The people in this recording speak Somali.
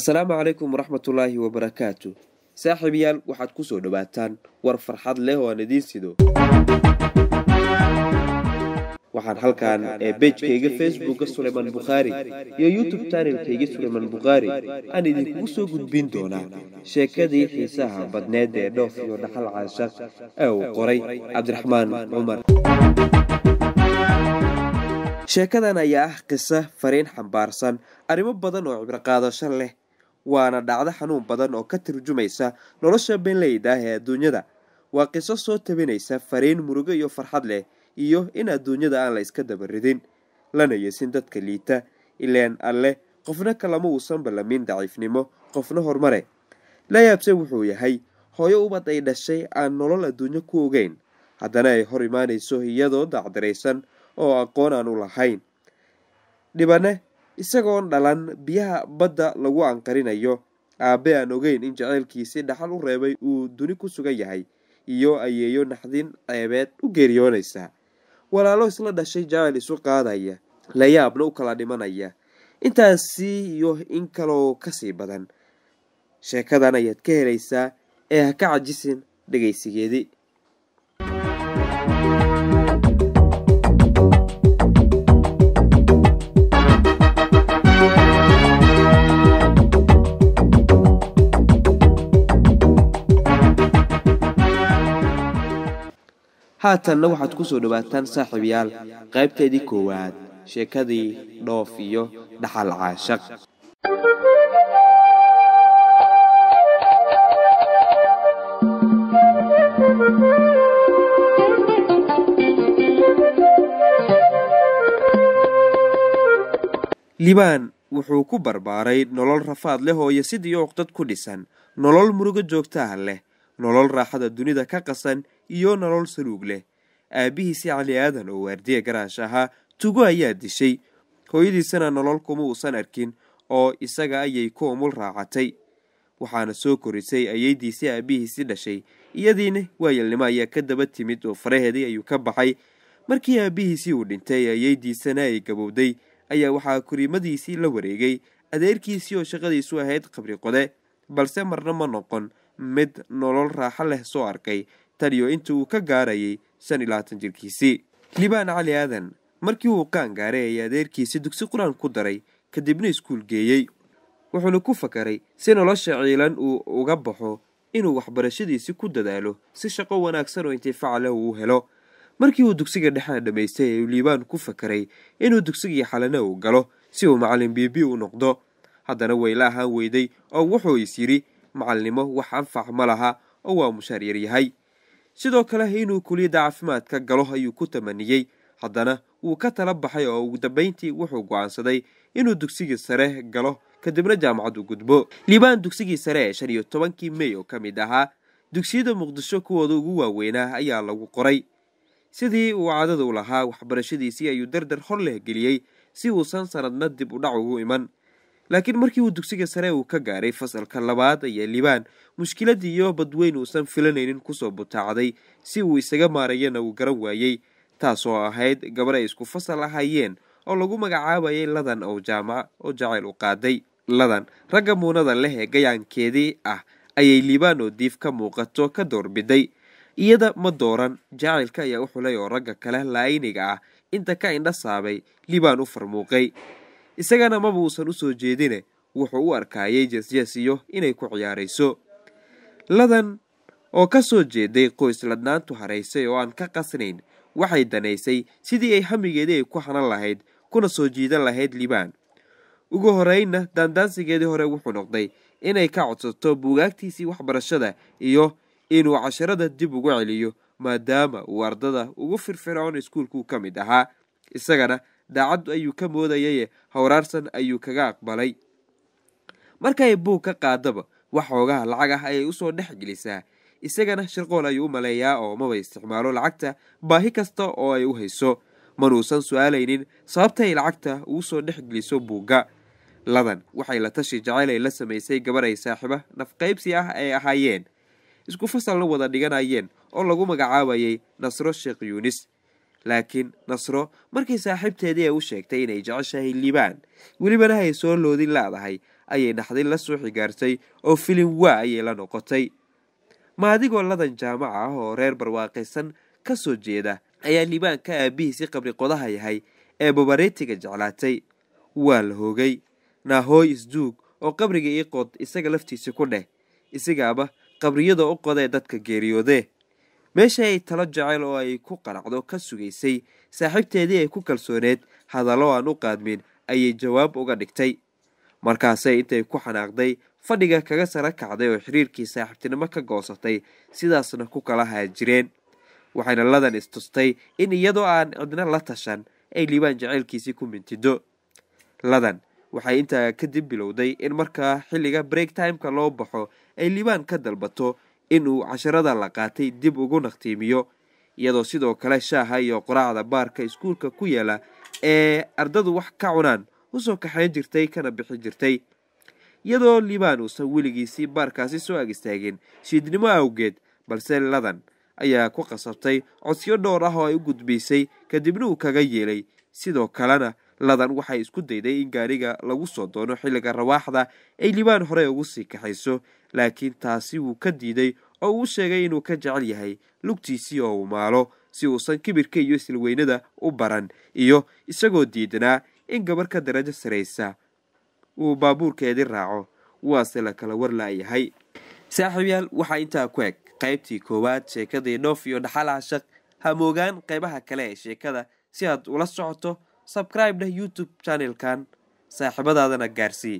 assalaamu calaykum waraxmatullaahi wabarakaatu saaxiibayaal waxaad ku soo dhowaataan war farxad leh oo aan idiin sido waxaan halkan ee eh, bejkayga facebookka sulaymaan bukhaari iyo youtube channelkayga sulaymaan bukhaari aan idinkugu soo gudbin doonaa sheekadii xiisaha badneed ee dhoof iyo dhaxal caashaq ee uu qoray cabdiraxmaan cumar sheekadan ayaa ah qisa fariin xambaarsan arrimo badan oo cibraqaadasho leh waana dhacdo xanuun badan oo ka turjumaysa nolosha beenleyda ee adduunyada waa qiso soo tabinaysa fariin murugo iyo farxad leh iyo in adduunyada aan la iska dabaridin lana yeesin dadka liita ileen alleh qofna kalama uusan ballamin daciifnimo qofna horumare layaabse wuxuu yahay hooyo ubad ay dhashay aan nolol adduunyo ku ogeyn haddana ay hor imaanayso iyadoo dacdiraysan oo aqoon aan u lahayn dhibane isagoon dhalan biyaha badda lagu ankarinayo aabbe aan ogeyn in jaceylkii dhaxal u reebay uu duni ku sugan yahay iyo ayeeyo naxdin ceebeed u geeriyoonaysa walaalo isla dhashay jaceyl isu qaadaya layaabna u kala dhimanaya intaasi iyo in kaloo kasii badan sheekadan ayaad ka helaysaa ee ha ka cajisin dhegaysigeedii haatanna waxaad ku soo dhowaataan saaxiibyaal qaybteedii koowaad sheekadii dhoof iyo dhaxal caashaq libaan wuxuu ku barbaaray nolol rafaad leh hooyo sidii uqdad ku dhisan nolol murugo joogtaah leh nolol raaxada dunida ka qasan iyo nolol saluug leh aabbihiisi cali aadan oo waardiya garaash ahaa tugo ayaa dishay hooyadiisana nolol kuma uusan arkin oo isaga ayay ku umul raacatay waxaana soo korisay ayeydiisii aabbihiisii dhashay iyadiina waayelnimo ayaa ka daba timid oo faraheedii ayuu ka baxay markii aabbihiisii uu dhintay ayeydiisana ay gabowday ayaa waxaa koriimadiisii la wareegay adeerkiisii oo shaqadiisu ahayd qabri qode balse marna ma noqon mid nolol raaxo leh soo arkay tan iyo intii uu ka gaarayay shan iyo jirkiisii libaan cali aadan markii uu qaan gaaray ayaa adeerkiisi dugsi qur-aan ku daray kadibna iskuul geeyey wuxuuna ku fakaray si nolosha ciilan uu uga baxo inuu waxbarashadiisi ku dadaalo si shaqo wanaagsan oo intifaca leh uu helo markii uu dugsiga dhexena dhammaystay ayuu liibaan ku fakaray inuu dugsigii xalana uu galo si uu macalin biibi u noqdo haddana wayla ahaan weyday oo wuxuu is yidhi macalnimo wax anfac ma laha oo waa mushaar yaryahay sidoo kale inuu kuliyadda caafimaadka galo ayuu ku tamaniyey haddana wuu ka tala baxay oo ugu dambeyntii wuxuu go'aansaday inuu dugsigii sare galo kadibna jaamacaddu gudbo liibaan dugsigii sare ee shan iyo tobankii mey oo ka mid ahaa dugsiyada muqdisho kuwooda ugu waaweynaa ayaa lagu qoray sidii uu caadadu lahaa waxbarashadiisii ayuu dardar hor geliyey si uusan sanadna dib u dhac ugu iman laakiin markii uu dugsiga sare uu ka gaaray fasalka labaad ayaa libaan mushkiladii iyo badweyn uusan filanaynin kusoo butaacday si uu isaga maarayana uu garan waayey taasoo ahayd gabar ay isku fasal ahayeen oo lagu magacaabayay ladan ow jaamac oo jacayl u qaaday ladan ragga muunada leh ee gayaankeedii ah ayay libaan oo diif ka muuqato ka doorbiday iyada ma dooran jacaylka ayaa u xulay oo ragga kale laayniga ah inta ka indha saabay libaan u farmuuqay isagana mabuusan u soo jeedine wuxuu u arkaayay jasjasiyo inay ku ciyaarayso ladan oo ka soo jeeday qoys ladnaantu haraysay oo aan ka qasnayn waxay danaysay sidii ay hamigeedii ay ku hanan lahayd kuna soo jiidan lahayd libaan ugu horeynna daandaansigeedii hore wuxuu noqday inay ka codsato buugaagtiisii waxbarashada iyo inuu casharada dib ugu celiyo maadaama uu ardada ugu firfircoon iskuulkuu ka mid ahaa isagana daacaddu ayuu ka moodayaye howraarsan ayuu kaga aqbalay markay buug ka qaadaba wax xoogaha lacag ah ayay usoo dhex gelisaa isagana shirqool ayuu u maleeyaa oo maba isticmaalo lacagta baahi kasta oo ay u hayso manuusan su-aalaynin sababta ay lacagta ugu soo dhex geliso buugga ladan waxay la tashi jacayl ay la samaysay gabar ay saaxiiba nafqaybsi ah ay ahaayeen isku fasalna wada dhiganayeen oo lagu magacaabayay nasro sheekh yuunis laakiin nasro markii saaxiibteedii ay u sheegtay inay jeceshahay libaan welibana hay soo loodin laadahay ayay naxdin la suuxi gaartay oo filin waa ayay la noqotay ma adigoo ladan jaamaca ah oo reer barwaaqaysan ka soo jeeda ayaa libaan ka aabbihiisi qabri qodaha yahay ee bobaretiga jeclaatay waa la hoogay naahooy isduug oo qabriga ii qod isaga laftiisa ku dheh isigaaba qabriyada u qodee dadka geeriyoode meesha ay talo jecel oo ay ku qaracdo ka sugaysay saaxiibteedii ay ku kalsooneed hadallo aan u qaadmin ayay jawaab uga dhigtay markaasay intay ku xanaaqday fadhiga kaga sara kacday oo xiriirkii saaxiibtinimo ka goosatay sidaasna ku kala haajireen waxayna ladan istustay in iyadoo aan cidna la tashan ay liibaan jaceylkiisii ku mintido ladan waxay intaa kadib bilowday in markaa xilliga breaktimeka loo baxo ay liibaan ka dalbato in uu casharada la qaatay dib ugu naqtiimiyo iyadoo sidoo kale shaaha iyo quraacda baarka iskuulka ku yaala ee ardadu wax ka cunaan u soo kaxayn jirtay kana bixi jirtay iyadoo liibaan uusan weligiisii baarkaasi soo ag istaagin shiidnimo awgeed balse ladan ayaa ku qasabtay codsiyo dhowr ah oo ay u gudbiysay kadibna uu kaga yeelay sidoo kalena ladan waxay isku dayday in gaariga lagu soo doono xilliga rawaaxda ay libaan hore ugu sii kaxayso laakiin taasi wuu ka diiday oo uu sheegay inuu ka jecel yahay lugtiisii oo uu maalo si uusan kibirka iyo isilweynada u baran iyo isagoo diidanaa in gabar darajo saraysa uu baabuurkeedii raaco waase la kala warlaayahay saaxiibyaal waxaa intaa ku eg qaybtii koowaad sheekadii dhoof iyo dhaxal cashaq hamoogaan qaybaha kale ee sheekada si aad ula socoto sabscribe dheh youtube channelkan saaxiibadaadana gaarsii